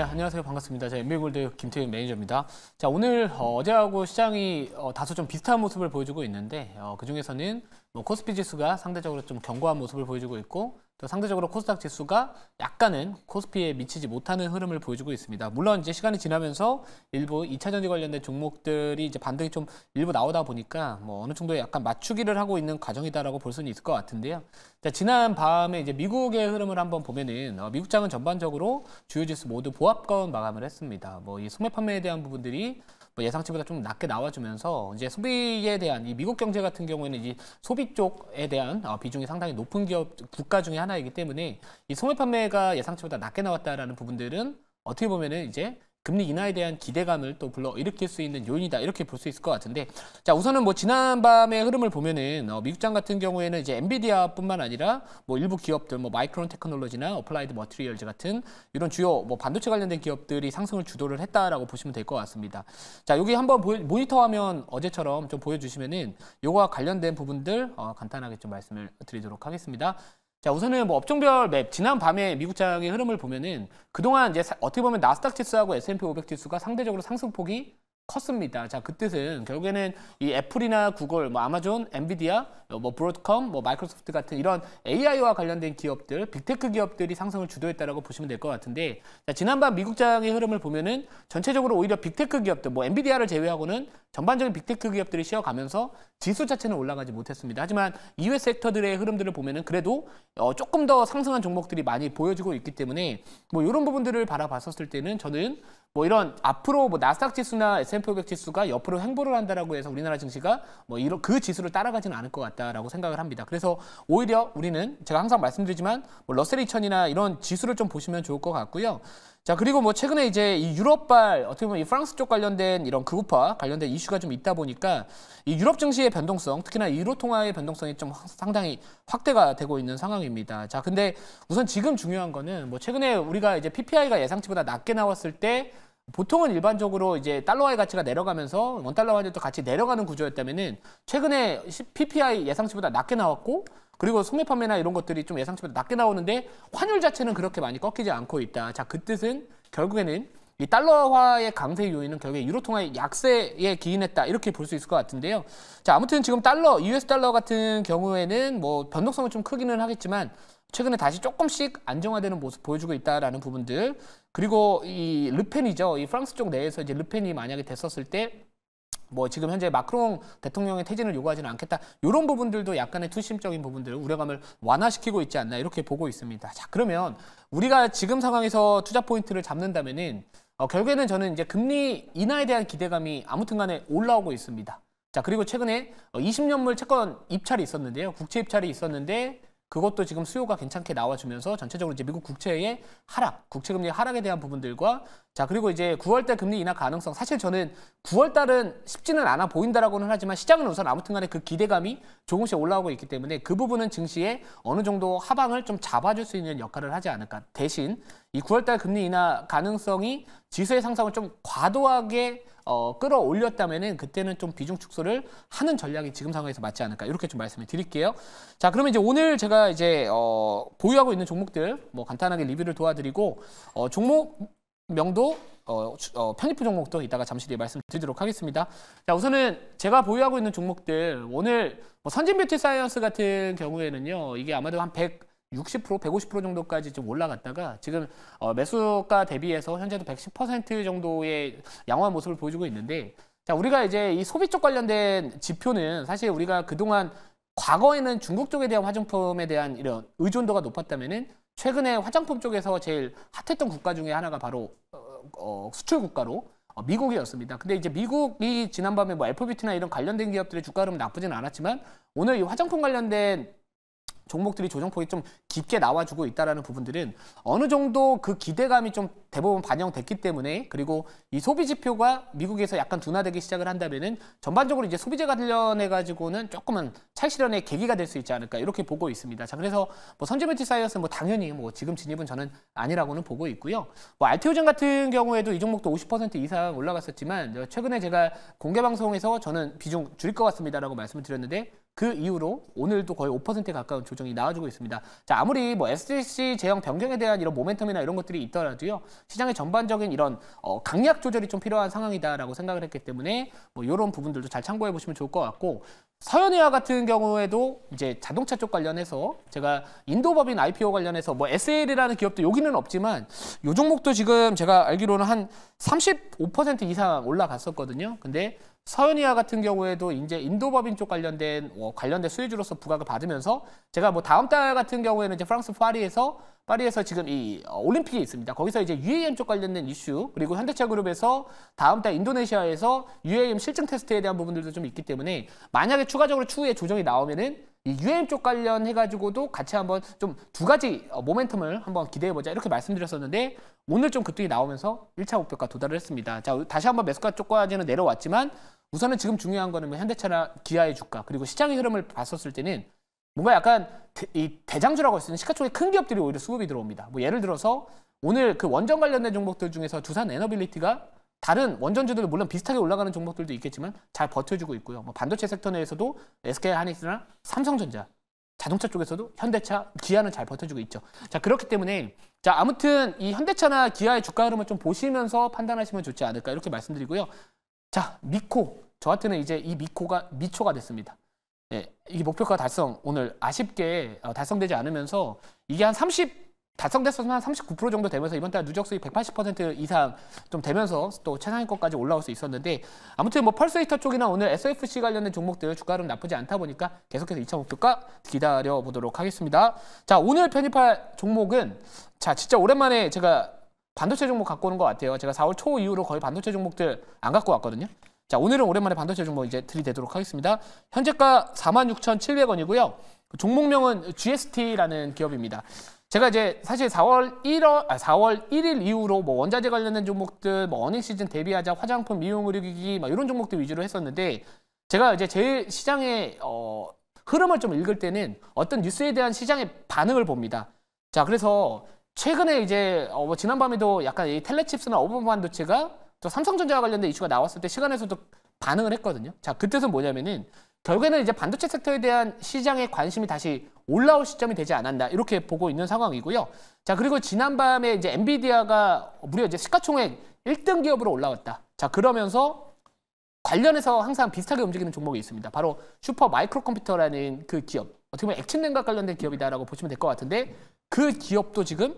네, 안녕하세요. 반갑습니다. 제 MB골드 김태윤 매니저입니다. 자, 오늘 어, 제하고 시장이 어, 다소 좀 비슷한 모습을 보여주고 있는데 어, 그중에서는 뭐 코스피 지수가 상대적으로 좀 견고한 모습을 보여주고 있고 또 상대적으로 코스닥 지수가 약간은 코스피에 미치지 못하는 흐름을 보여주고 있습니다. 물론 이제 시간이 지나면서 일부 2차전지 관련된 종목들이 이제 반등이 좀 일부 나오다 보니까 뭐 어느 정도 약간 맞추기를 하고 있는 과정이다라고 볼 수는 있을 것 같은데요. 자, 지난 밤에 이제 미국의 흐름을 한번 보면은 어, 미국 장은 전반적으로 주요 지수 모두 보합권 마감을 했습니다. 뭐 이 소매 판매에 대한 부분들이 뭐 예상치보다 좀 낮게 나와주면서 이제 소비에 대한 이 미국 경제 같은 경우에는 이 소비 쪽에 대한 어, 비중이 상당히 높은 기업 국가 중에 하나이기 때문에 이 소매 판매가 예상치보다 낮게 나왔다라는 부분들은 어떻게 보면은 이제 금리 인하에 대한 기대감을 또 불러일으킬 수 있는 요인이다 이렇게 볼 수 있을 것 같은데 자 우선은 뭐 지난밤의 흐름을 보면은 어, 미국장 같은 경우에는 이제 엔비디아뿐만 아니라 뭐 일부 기업들 뭐 마이크론 테크놀로지나 어플라이드 머트리얼즈 같은 이런 주요 뭐 반도체 관련된 기업들이 상승을 주도를 했다라고 보시면 될 것 같습니다 자 여기 한번 보 모니터 화면 어제처럼 좀 보여주시면은 요거와 관련된 부분들 어, 간단하게 좀 말씀을 드리도록 하겠습니다 자, 우선은 뭐 업종별 맵, 지난 밤에 미국 장의 흐름을 보면은 그동안 이제 사, 어떻게 보면 나스닥 지수하고 S&P 500 지수가 상대적으로 상승폭이 컸습니다. 자, 그 뜻은 결국에는 이 애플이나 구글, 뭐 아마존, 엔비디아, 뭐 브로드컴, 뭐 마이크로소프트 같은 이런 AI와 관련된 기업들, 빅테크 기업들이 상승을 주도했다라고 보시면 될 것 같은데 자, 지난밤 미국 장의 흐름을 보면은 전체적으로 오히려 빅테크 기업들, 뭐 엔비디아를 제외하고는 전반적인 빅테크 기업들이 쉬어가면서 지수 자체는 올라가지 못했습니다. 하지만 이외 섹터들의 흐름들을 보면은 그래도 어 조금 더 상승한 종목들이 많이 보여지고 있기 때문에 뭐 이런 부분들을 바라봤었을 때는 저는 뭐 이런 앞으로 뭐 나스닥 지수나 S&P 500 지수가 옆으로 횡보를 한다라고 해서 우리나라 증시가 뭐 이런 그 지수를 따라가지는 않을 것 같다라고 생각을 합니다. 그래서 오히려 우리는 제가 항상 말씀드리지만 뭐 러셀 2000이나 이런 지수를 좀 보시면 좋을 것 같고요. 자 그리고 뭐 최근에 이제 이 유럽발 어떻게 보면 이 프랑스 쪽 관련된 이런 극우파 관련된 이슈가 좀 있다 보니까 이 유럽 증시의 변동성 특히나 유로 통화의 변동성이 좀 상당히 확대가 되고 있는 상황입니다. 자 근데 우선 지금 중요한 거는 뭐 최근에 우리가 이제 PPI가 예상치보다 낮게 나왔을 때 보통은 일반적으로 이제 달러화의 가치가 내려가면서 원달러 환율도 같이 내려가는 구조였다면은 최근에 PPI 예상치보다 낮게 나왔고 그리고 소매 판매나 이런 것들이 좀 예상치보다 낮게 나오는데 환율 자체는 그렇게 많이 꺾이지 않고 있다. 자, 그 뜻은 결국에는 이 달러화의 강세 요인은 결국에 유로 통화의 약세에 기인했다 이렇게 볼 수 있을 것 같은데요. 자 아무튼 지금 달러, US 달러 같은 경우에는 뭐 변동성은 좀 크기는 하겠지만 최근에 다시 조금씩 안정화되는 모습 보여주고 있다라는 부분들 그리고 이 르펜이죠. 이 프랑스 쪽 내에서 이제 르펜이 만약에 됐었을 때뭐 지금 현재 마크롱 대통령의 퇴진을 요구하지는 않겠다. 이런 부분들도 약간의 투심적인 부분들 우려감을 완화시키고 있지 않나 이렇게 보고 있습니다. 자 그러면 우리가 지금 상황에서 투자 포인트를 잡는다면은 어, 결국에는 저는 이제 금리 인하에 대한 기대감이 아무튼간에 올라오고 있습니다. 자 그리고 최근에 20년물 어, 채권 입찰이 있었는데요. 국채 입찰이 있었는데 그것도 지금 수요가 괜찮게 나와주면서 전체적으로 이제 미국 국채의 하락, 국채 금리 하락에 대한 부분들과 자 그리고 이제 9월달 금리 인하 가능성 사실 저는 9월달은 쉽지는 않아 보인다라고는 하지만 시장은 우선 아무튼간에 그 기대감이 조금씩 올라오고 있기 때문에 그 부분은 증시에 어느 정도 하방을 좀 잡아줄 수 있는 역할을 하지 않을까 대신 이 9월달 금리 인하 가능성이 지수의 상상을좀 과도하게 어, 끌어올렸다면은 그때는 좀 비중 축소를 하는 전략이 지금 상황에서 맞지 않을까 이렇게 좀 말씀을 드릴게요. 자, 그러면 이제 오늘 제가 이제 어, 보유하고 있는 종목들 뭐 간단하게 리뷰를 도와드리고 어, 종목 명도 어, 어, 편입부 종목도 이따가 잠시 뒤에 말씀드리도록 하겠습니다. 자, 우선은 제가 보유하고 있는 종목들 오늘 뭐 선진뷰티 사이언스 같은 경우에는요. 이게 아마도 한 100, 60% 150% 정도까지 좀 올라갔다가 지금 어, 매수가 대비해서 현재도 110% 정도의 양호한 모습을 보여주고 있는데 자 우리가 이제 이 소비 쪽 관련된 지표는 사실 우리가 그동안 과거에는 중국 쪽에 대한 화장품에 대한 이런 의존도가 높았다면은 최근에 화장품 쪽에서 제일 핫했던 국가 중에 하나가 바로 어, 어, 수출 국가로 어, 미국이었습니다. 근데 이제 미국이 지난밤에 뭐애플뷰나 이런 관련된 기업들의 주가 흐름 나쁘진 않았지만 오늘 이 화장품 관련된 종목들이 조정폭이 좀 깊게 나와주고 있다는 부분들은 어느 정도 그 기대감이 좀 대부분 반영됐기 때문에 그리고 이 소비 지표가 미국에서 약간 둔화되기 시작을 한다면은 전반적으로 이제 소비재 관련해 가지고는 조금은 찰실현의 계기가 될 수 있지 않을까 이렇게 보고 있습니다. 자 그래서 뭐선지멘티 사이언스 뭐 당연히 뭐 지금 진입은 저는 아니라고는 보고 있고요. 뭐 알테오젠 같은 경우에도 이 종목도 50% 이상 올라갔었지만 최근에 제가 공개 방송에서 저는 비중 줄일 것 같습니다라고 말씀을 드렸는데 그 이후로 오늘도 거의 5%에 가까운 조정이 나와주고 있습니다. 자, 아무리 뭐 SDC 제형 변경에 대한 이런 모멘텀이나 이런 것들이 있더라도요. 시장의 전반적인 이런 어, 강약 조절이 좀 필요한 상황이다라고 생각을 했기 때문에 뭐 이런 부분들도 잘 참고해 보시면 좋을 것 같고 서현이와 같은 경우에도 이제 자동차 쪽 관련해서 제가 인도법인 IPO 관련해서 뭐 SL이라는 기업도 여기는 없지만 요 종목도 지금 제가 알기로는 한 35% 이상 올라갔었거든요. 근데 서현이와 같은 경우에도 이제 인도법인 쪽 관련된 어, 관련된 수혜주로서 부각을 받으면서 제가 뭐 다음 달 같은 경우에는 이제 프랑스 파리에서 파리에서 지금 이 어, 올림픽이 있습니다. 거기서 이제 UAM 쪽 관련된 이슈 그리고 현대차그룹에서 다음 달 인도네시아에서 UAM 실증 테스트에 대한 부분들도 좀 있기 때문에 만약에 추가적으로 추후에 조정이 나오면은 이유 m 쪽 관련해 가지고도 같이 한번 좀 두 가지 어, 모멘텀을 한번 기대해 보자 이렇게 말씀드렸었는데 오늘 좀 급등이 나오면서 1차 목표가 도달을 했습니다. 자, 다시 한번 매수가 쪽까지는 내려왔지만 우선은 지금 중요한 거는 뭐 현대차나 기아의 주가 그리고 시장의 흐름을 봤었을 때는 뭔가 약간 대, 이 대장주라고 할 수 있는 시가총액 큰 기업들이 오히려 수급이 들어옵니다. 뭐 예를 들어서 오늘 그 원전 관련된 종목들 중에서 두산 에너빌리티가 다른 원전주들도 물론 비슷하게 올라가는 종목들도 있겠지만 잘 버텨주고 있고요. 뭐 반도체 섹터 내에서도 SK 하이닉스나 삼성전자, 자동차 쪽에서도 현대차, 기아는 잘 버텨주고 있죠. 자 그렇기 때문에 자 아무튼 이 현대차나 기아의 주가 흐름을 좀 보시면서 판단하시면 좋지 않을까 이렇게 말씀드리고요. 자 미코 저한테는 이제 이 미코가 미초가 됐습니다. 예, 이 목표가 달성 오늘 아쉽게 어, 달성되지 않으면서 이게 한 30. 달성됐었으면 한39% 정도 되면서 이번 달 누적 수익 180% 이상 좀 되면서 또 최상위권까지 올라올 수 있었는데 아무튼 뭐펄스이터 쪽이나 오늘 SFC 관련된 종목들 주가 흐 나쁘지 않다 보니까 계속해서 2차 목표가 기다려 보도록 하겠습니다. 자 오늘 편입할 종목은 자 진짜 오랜만에 제가 반도체 종목 갖고 오는 것 같아요. 제가 4월 초 이후로 거의 반도체 종목들 안 갖고 왔거든요. 자 오늘은 오랜만에 반도체 종목 이제 들이대도록 하겠습니다. 현재가 46,700원이고요. 종목명은 GST라는 기업입니다. 제가 이제 사실 4월 1월 아 4월 1일 이후로 뭐 원자재 관련된 종목들, 뭐 어닝 시즌 대비하자, 화장품, 미용 의료기기 막 이런 종목들 위주로 했었는데 제가 이제 제일 시장의 어 흐름을 좀 읽을 때는 어떤 뉴스에 대한 시장의 반응을 봅니다. 자, 그래서 최근에 이제 어뭐 지난밤에도 약간 이 텔레칩스나 오버반도체가또 삼성전자와 관련된 이슈가 나왔을 때 시간에서도 반응을 했거든요. 자, 그때은 뭐냐면은 결국에는 이제 반도체 섹터에 대한 시장의 관심이 다시 올라올 시점이 되지 않았나 이렇게 보고 있는 상황이고요. 자 그리고 지난밤에 이제 엔비디아가 무려 이제 시가총액 1등 기업으로 올라왔다. 자 그러면서 관련해서 항상 비슷하게 움직이는 종목이 있습니다. 바로 슈퍼 마이크로 컴퓨터라는 그 기업. 어떻게 보면 액침 냉각 관련된 기업이다라고 보시면 될 것 같은데 그 기업도 지금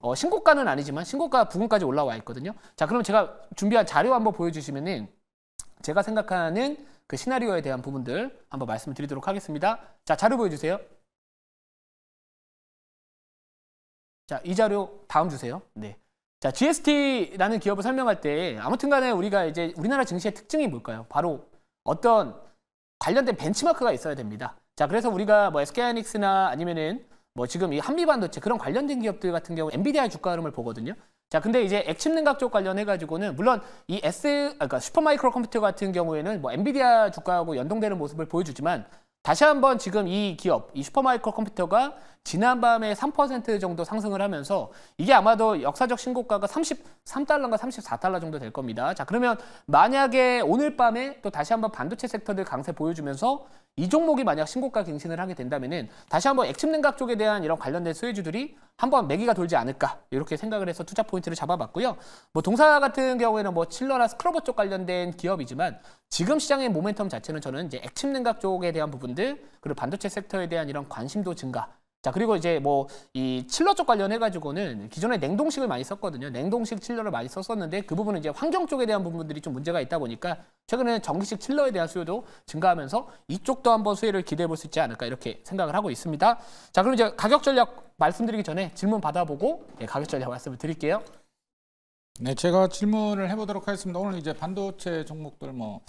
어, 신고가는 아니지만 신고가 부근까지 올라와 있거든요. 자, 그럼 제가 준비한 자료 한번 보여주시면은 제가 생각하는 그 시나리오에 대한 부분들 한번 말씀을 드리도록 하겠습니다. 자, 자료 보여주세요. 자, 이 자료 다음 주세요. 네. 자, GST라는 기업을 설명할 때 아무튼 간에 우리가 이제 우리나라 증시의 특징이 뭘까요? 바로 어떤 관련된 벤치마크가 있어야 됩니다. 자, 그래서 우리가 뭐 SK하이닉스나 아니면은 뭐 지금 이 한미반도체 그런 관련된 기업들 같은 경우 엔비디아 주가 흐름을 보거든요. 자, 근데 이제 액침 냉각 쪽 관련해가지고는 물론 이 S, 아, 그러니까 슈퍼마이크로 컴퓨터 같은 경우에는 뭐 엔비디아 주가하고 연동되는 모습을 보여주지만 다시 한번 지금 이 기업, 이 슈퍼마이크로 컴퓨터가 지난밤에 3% 정도 상승을 하면서 이게 아마도 역사적 신고가가 33달러인가 34달러 정도 될 겁니다. 자 그러면 만약에 오늘 밤에 또 다시 한번 반도체 섹터들 강세 보여주면서 이 종목이 만약 신고가 갱신을 하게 된다면은 다시 한번 액침 냉각 쪽에 대한 이런 관련된 수혜주들이 한번 매기가 돌지 않을까 이렇게 생각을 해서 투자 포인트를 잡아봤고요. 뭐 동사 같은 경우에는 뭐 칠러나 스크러버 쪽 관련된 기업이지만 지금 시장의 모멘텀 자체는 저는 이제 액침 냉각 쪽에 대한 부분들 그리고 반도체 섹터에 대한 이런 관심도 증가 자 그리고 이제 뭐 이 칠러 쪽 관련해 가지고는 기존에 냉동식을 많이 썼거든요. 냉동식 칠러를 많이 썼었는데 그 부분은 이제 환경 쪽에 대한 부분들이 좀 문제가 있다 보니까 최근에 정기식 칠러에 대한 수요도 증가하면서 이쪽도 한번 수혜를 기대해 볼 수 있지 않을까 이렇게 생각을 하고 있습니다. 자 그럼 이제 가격 전략 말씀드리기 전에 질문 받아보고 예, 가격 전략 말씀을 드릴게요. 네, 제가 질문을 해보도록 하겠습니다. 오늘 이제 반도체 종목들 뭐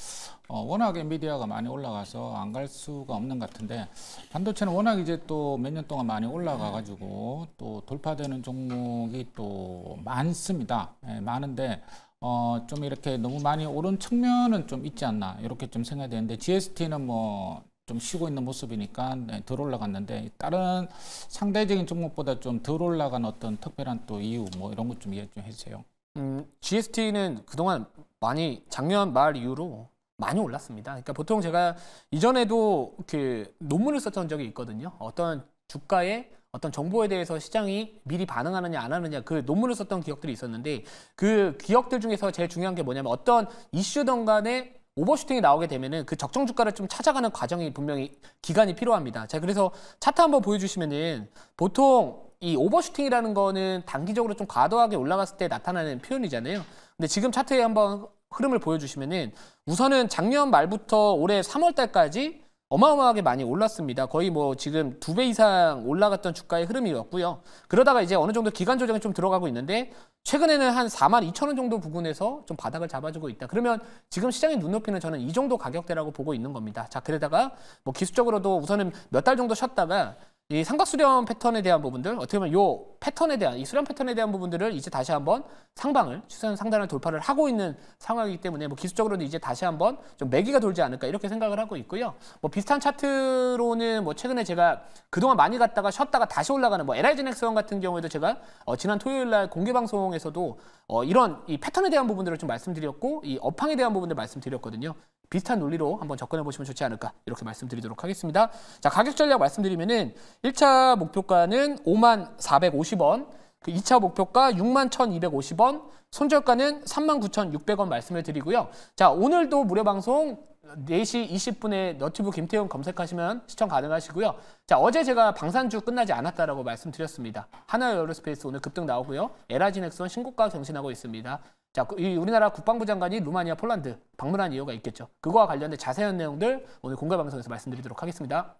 어, 워낙에 미디어가 많이 올라가서 안 갈 수가 없는 것 같은데 반도체는 워낙 이제 또 몇 년 동안 많이 올라가가지고 또 돌파되는 종목이 또 많습니다. 예, 많은데 어, 좀 이렇게 너무 많이 오른 측면은 좀 있지 않나 이렇게 좀 생각이 되는데 GST는 뭐 좀 쉬고 있는 모습이니까 네, 덜 올라갔는데 다른 상대적인 종목보다 좀 덜 올라간 어떤 특별한 또 이유 뭐 이런 것 좀 이해 좀 해주세요. 음, GST는 그동안 많이 작년 말 이후로 많이 올랐습니다. 그러니까 보통 제가 이전에도 그 논문을 썼던 적이 있거든요. 어떤 주가에 어떤 정보에 대해서 시장이 미리 반응하느냐 안 하느냐 그 논문을 썼던 기억들이 있었는데 그 기억들 중에서 제일 중요한 게 뭐냐면 어떤 이슈던 간에 오버슈팅이 나오게 되면은 그 적정 주가를 좀 찾아가는 과정이 분명히 기간이 필요합니다. 자, 그래서 차트 한번 보여주시면은 보통 이 오버슈팅이라는 거는 단기적으로 좀 과도하게 올라갔을 때 나타나는 표현이잖아요. 근데 지금 차트에 한번 흐름을 보여주시면은 우선은 작년 말부터 올해 3월 달까지 어마어마하게 많이 올랐습니다. 거의 뭐 지금 두 배 이상 올라갔던 주가의 흐름이었고요. 그러다가 이제 어느 정도 기간 조정이 좀 들어가고 있는데 최근에는 한 4만 2천 원 정도 부근에서 좀 바닥을 잡아주고 있다. 그러면 지금 시장의 눈높이는 저는 이 정도 가격대라고 보고 있는 겁니다. 자, 그러다가 뭐 기술적으로도 우선은 몇 달 정도 쉬었다가 이 삼각수렴 패턴에 대한 부분들 어떻게 보면 요 패턴에 대한 이 수렴 패턴에 대한 부분들을 이제 다시 한번 상방을 추선 상단을 돌파를 하고 있는 상황이기 때문에 뭐 기술적으로는 이제 다시 한번 좀 매기가 돌지 않을까 이렇게 생각을 하고 있고요. 뭐 비슷한 차트로는 뭐 최근에 제가 그동안 많이 갔다가 쉬었다가 다시 올라가는 뭐 LIG넥스원 같은 경우에도 제가 어 지난 토요일 날 공개 방송에서도 어 이런 이 패턴에 대한 부분들을 좀 말씀드렸고 이 업황에 대한 부분들 말씀드렸거든요. 비슷한 논리로 한번 접근해 보시면 좋지 않을까 이렇게 말씀드리도록 하겠습니다. 자 가격 전략 말씀드리면은 1차 목표가는 5만 450원, 그 2차 목표가 6만 1,250원, 손절가는 3만 9,600원 말씀을 드리고요. 자 오늘도 무료 방송 4시 20분에 너튜브 김태훈 검색하시면 시청 가능하시고요. 자, 어제 제가 방산주 끝나지 않았다라고 말씀드렸습니다. 하나의 에어로스페이스 오늘 급등 나오고요. 에라진엑스원 신고가 경신하고 있습니다. 자, 그 이 우리나라 국방부 장관이 루마니아, 폴란드 방문한 이유가 있겠죠. 그거와 관련된 자세한 내용들 오늘 공개 방송에서 말씀드리도록 하겠습니다.